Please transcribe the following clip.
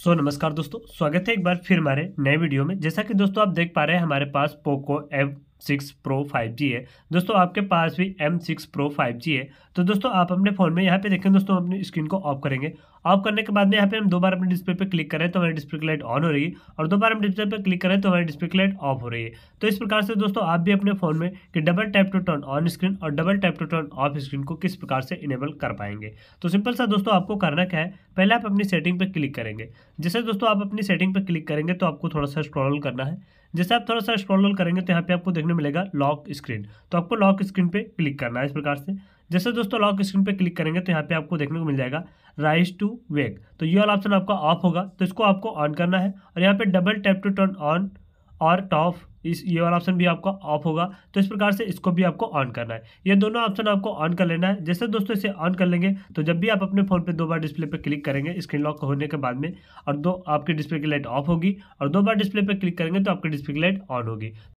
सो so, नमस्कार दोस्तों स्वागत है एक बार फिर हमारे नए वीडियो में जैसा कि दोस्तों आप देख पा रहे हैं हमारे पास पोको एव सिक्स प्रो फाइव जी है दोस्तों आपके पास भी M six pro five G है तो दोस्तों आप अपने फ़ोन में यहाँ पे देखें दोस्तों अपने स्क्रीन को ऑफ करेंगे ऑफ करने के बाद में यहाँ पे हम दो बार अपने डिस्प्ले पे क्लिक करें तो हमारी डिस्प्ले की लाइट ऑन हो रही है और दो बार हम डिस्प्ले पे क्लिक करें तो हमारी डिस्प्ले की लाइट ऑफ हो रही है तो इस प्रकार से दोस्तों आप भी अपने फ़ोन में कि double tap to turn on screen और double tap to turn off screen को किस प्रकार से इनेबल कर पाएंगे तो सिंपल सा दोस्तों आपको करना क्या है पहले आप अपनी सेटिंग पर क्लिक करेंगे जैसे दोस्तों आप अपनी सेटिंग पर क्लिक करेंगे तो आपको थोड़ा सा स्क्रॉल करना है जैसे आप थोड़ा सा स्क्रॉल करेंगे तो यहाँ पे आपको देखने मिलेगा लॉक स्क्रीन तो आपको लॉक स्क्रीन पे क्लिक करना है इस प्रकार से जैसे दोस्तों लॉक स्क्रीन पे क्लिक करेंगे तो यहाँ पे आपको देखने को मिल जाएगा राइज टू वेग तो ये वाला ऑप्शन आपका ऑफ होगा तो इसको आपको ऑन करना है और यहाँ पे double tap to turn on और टॉफ इस ये वाला ऑप्शन भी आपका ऑफ होगा तो इस प्रकार से इसको भी आपको ऑन करना है ये दोनों ऑप्शन आपको ऑन कर लेना है जैसे दोस्तों इसे ऑन कर लेंगे तो जब भी आप अपने फ़ोन पे दो बार डिस्प्ले पे क्लिक करेंगे स्क्रीन लॉक होने के बाद में और दो आपकी डिस्प्ले की लाइट ऑफ होगी और दो बार डिस्प्ले पर क्लिक करेंगे तो आपकी डिस्प्ले की लाइट ऑन होगी